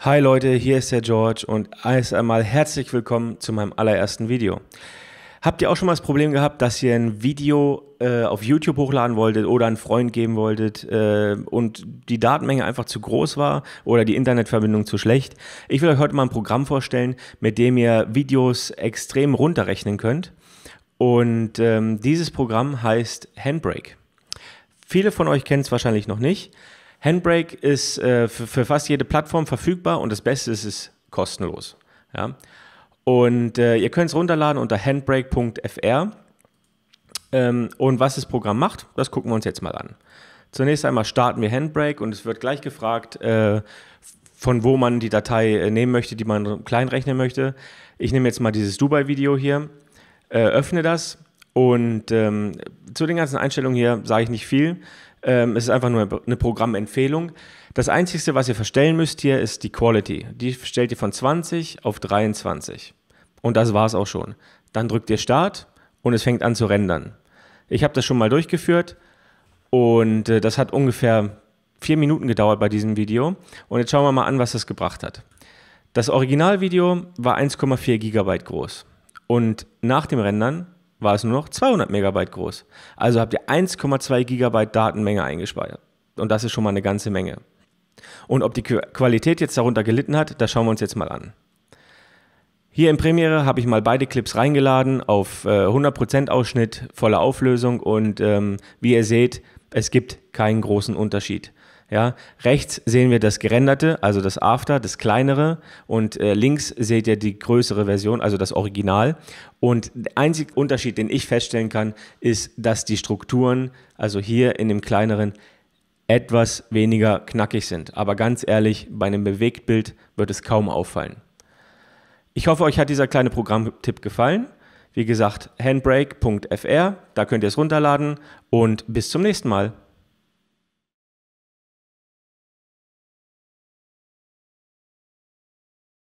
Hi Leute, hier ist der George und erst einmal herzlich willkommen zu meinem allerersten Video. Habt ihr auch schon mal das Problem gehabt, dass ihr ein Video äh, auf YouTube hochladen wolltet oder einen Freund geben wolltet äh, und die Datenmenge einfach zu groß war oder die Internetverbindung zu schlecht? Ich will euch heute mal ein Programm vorstellen, mit dem ihr Videos extrem runterrechnen könnt. Und ähm, dieses Programm heißt Handbrake. Viele von euch kennen es wahrscheinlich noch nicht. Handbrake ist äh, für, für, fast jede Plattform verfügbar und das Beste ist, es ist kostenlos. Ja? Und äh, ihr könnt es runterladen unter handbrake.fr. Ähm, und was das Programm macht, das gucken wir uns jetzt mal an. Zunächst einmal starten wir Handbrake und es wird gleich gefragt, äh, von wo man die Datei äh, nehmen möchte, die man kleinrechnen möchte. Ich nehme jetzt mal dieses Dubai-Video hier, äh, öffne das und ähm, zu den ganzen Einstellungen hier sage ich nicht viel. Ähm, es ist einfach nur eine Programmempfehlung. Das Einzige, was ihr verstellen müsst hier, ist die Quality. Die stellt ihr von 20 auf 23. Und das war es auch schon. Dann drückt ihr Start und es fängt an zu rendern. Ich habe das schon mal durchgeführt und äh, das hat ungefähr vier Minuten gedauert bei diesem Video. Und jetzt schauen wir mal an, was das gebracht hat. Das Originalvideo war 1,4 GB groß. Und nach dem Rendern war es nur noch 200 Megabyte groß. Also habt ihr 1,2 Gigabyte Datenmenge eingespeichert. Und das ist schon mal eine ganze Menge. Und ob die Qualität jetzt darunter gelitten hat, das schauen wir uns jetzt mal an. Hier in Premiere habe ich mal beide Clips reingeladen auf 100% äh, Ausschnitt, volle Auflösung und ähm, wie ihr seht, es gibt keinen großen Unterschied. Ja, rechts sehen wir das gerenderte, also das After, das kleinere und äh, links seht ihr die größere Version, also das Original. Und der einzige Unterschied, den ich feststellen kann, ist, dass die Strukturen, also hier in dem kleineren, etwas weniger knackig sind. Aber ganz ehrlich, bei einem Bewegtbild wird es kaum auffallen. Ich hoffe, euch hat dieser kleine Programmtipp gefallen. Wie gesagt, handbrake.fr, da könnt ihr es runterladen und bis zum nächsten Mal.